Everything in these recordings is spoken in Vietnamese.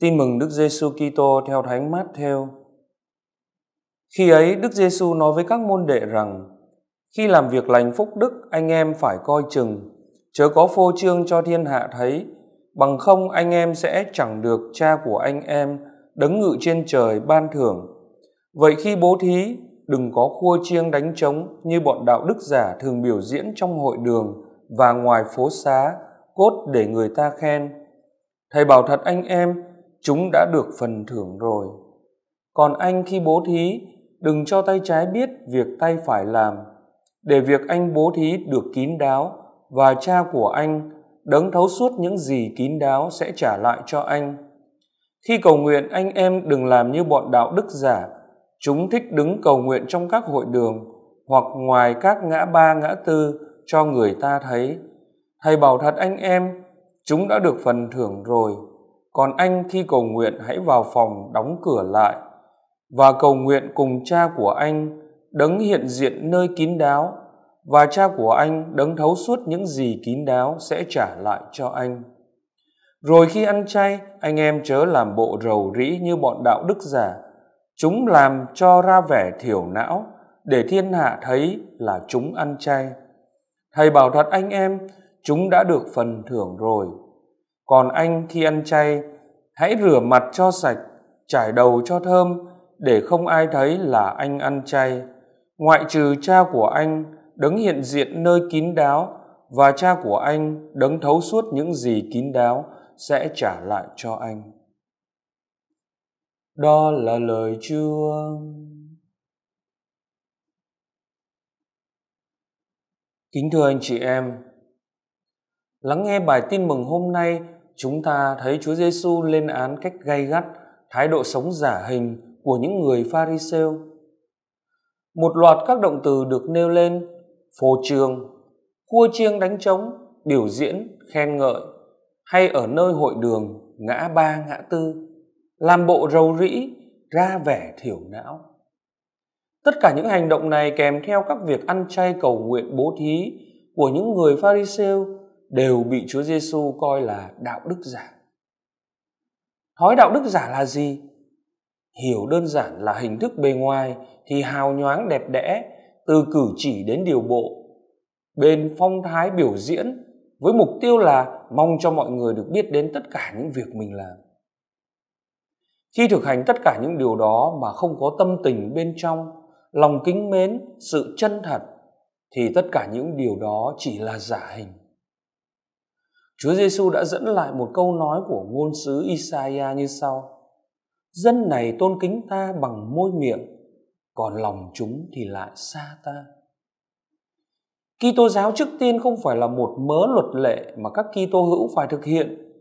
Tin mừng Đức Giêsu Kitô theo Thánh Matthew. Khi ấy Đức Giêsu nói với các môn đệ rằng: Khi làm việc lành phúc đức, anh em phải coi chừng, chớ có phô trương cho thiên hạ thấy, bằng không anh em sẽ chẳng được cha của anh em đấng ngự trên trời ban thưởng. Vậy khi bố thí, đừng có khua chiêng đánh trống như bọn đạo đức giả thường biểu diễn trong hội đường và ngoài phố xá, cốt để người ta khen. Thầy bảo thật anh em, chúng đã được phần thưởng rồi còn anh khi bố thí đừng cho tay trái biết việc tay phải làm để việc anh bố thí được kín đáo và cha của anh đấng thấu suốt những gì kín đáo sẽ trả lại cho anh khi cầu nguyện anh em đừng làm như bọn đạo đức giả chúng thích đứng cầu nguyện trong các hội đường hoặc ngoài các ngã ba ngã tư cho người ta thấy thầy bảo thật anh em chúng đã được phần thưởng rồi còn anh khi cầu nguyện hãy vào phòng đóng cửa lại và cầu nguyện cùng cha của anh đấng hiện diện nơi kín đáo và cha của anh đấng thấu suốt những gì kín đáo sẽ trả lại cho anh rồi khi ăn chay anh em chớ làm bộ rầu rĩ như bọn đạo đức giả chúng làm cho ra vẻ thiểu não để thiên hạ thấy là chúng ăn chay thầy bảo thật anh em chúng đã được phần thưởng rồi còn anh khi ăn chay, hãy rửa mặt cho sạch, trải đầu cho thơm, để không ai thấy là anh ăn chay. Ngoại trừ cha của anh, đấng hiện diện nơi kín đáo, và cha của anh, đấng thấu suốt những gì kín đáo, sẽ trả lại cho anh. Đó là lời Chúa. Kính thưa anh chị em, lắng nghe bài tin mừng hôm nay chúng ta thấy Chúa Giêsu lên án cách gay gắt, thái độ sống giả hình của những người Pharisêu. Một loạt các động từ được nêu lên: phô trương, cua chiêng đánh trống, biểu diễn, khen ngợi hay ở nơi hội đường ngã ba ngã tư, làm bộ rầu rĩ, ra vẻ thiểu não. Tất cả những hành động này kèm theo các việc ăn chay cầu nguyện bố thí của những người Pharisêu đều bị Chúa Giêsu coi là đạo đức giả. Hỏi đạo đức giả là gì? Hiểu đơn giản là hình thức bề ngoài thì hào nhoáng đẹp đẽ, từ cử chỉ đến điều bộ, bên phong thái biểu diễn với mục tiêu là mong cho mọi người được biết đến tất cả những việc mình làm. Khi thực hành tất cả những điều đó mà không có tâm tình bên trong, lòng kính mến, sự chân thật thì tất cả những điều đó chỉ là giả hình. Chúa Giêsu đã dẫn lại một câu nói của ngôn sứ Isaiah như sau: Dân này tôn kính ta bằng môi miệng, còn lòng chúng thì lại xa ta. Kitô giáo trước tiên không phải là một mớ luật lệ mà các Kitô hữu phải thực hiện.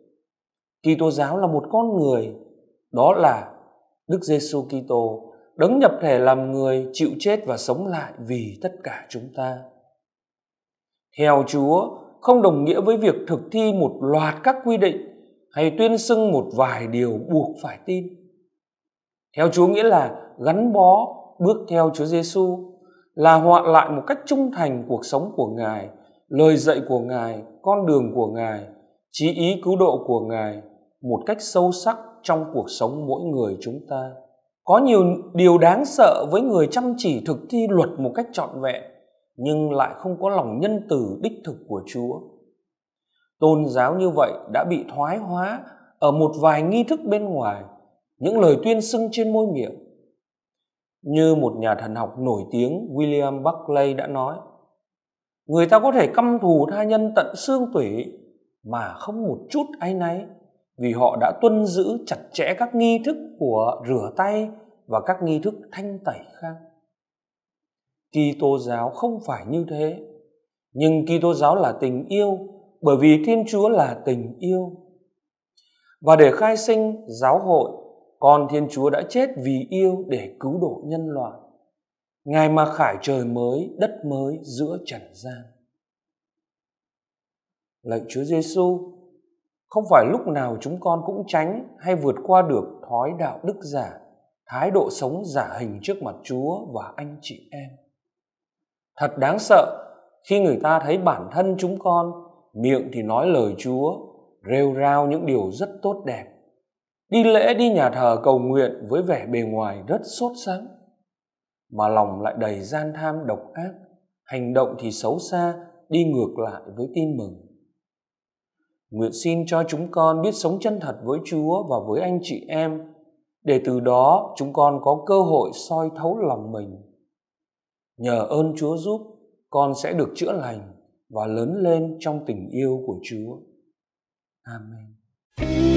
Kitô giáo là một con người, đó là Đức Giêsu Kitô đấng nhập thể làm người chịu chết và sống lại vì tất cả chúng ta. Theo Chúa, không đồng nghĩa với việc thực thi một loạt các quy định hay tuyên xưng một vài điều buộc phải tin. Theo Chúa nghĩa là gắn bó bước theo Chúa Giêsu là họa lại một cách trung thành cuộc sống của Ngài, lời dạy của Ngài, con đường của Ngài, chí ý cứu độ của Ngài một cách sâu sắc trong cuộc sống mỗi người chúng ta. Có nhiều điều đáng sợ với người chăm chỉ thực thi luật một cách trọn vẹn nhưng lại không có lòng nhân từ đích thực của Chúa. Tôn giáo như vậy đã bị thoái hóa ở một vài nghi thức bên ngoài, những lời tuyên xưng trên môi miệng. Như một nhà thần học nổi tiếng William Buckley đã nói, người ta có thể căm thù tha nhân tận xương tủy mà không một chút áy náy vì họ đã tuân giữ chặt chẽ các nghi thức của rửa tay và các nghi thức thanh tẩy khác Kitô giáo không phải như thế. Nhưng Kitô giáo là tình yêu bởi vì Thiên Chúa là tình yêu. Và để khai sinh giáo hội, con Thiên Chúa đã chết vì yêu để cứu độ nhân loại. Ngài mà khải trời mới, đất mới giữa trần gian. Lạy Chúa Giêsu, không phải lúc nào chúng con cũng tránh hay vượt qua được thói đạo đức giả, thái độ sống giả hình trước mặt Chúa và anh chị em. Thật đáng sợ khi người ta thấy bản thân chúng con miệng thì nói lời Chúa, rêu rao những điều rất tốt đẹp. Đi lễ đi nhà thờ cầu nguyện với vẻ bề ngoài rất sốt sắng, mà lòng lại đầy gian tham độc ác, hành động thì xấu xa, đi ngược lại với tin mừng. Nguyện xin cho chúng con biết sống chân thật với Chúa và với anh chị em, để từ đó chúng con có cơ hội soi thấu lòng mình Nhờ ơn Chúa giúp, con sẽ được chữa lành và lớn lên trong tình yêu của Chúa. Amen.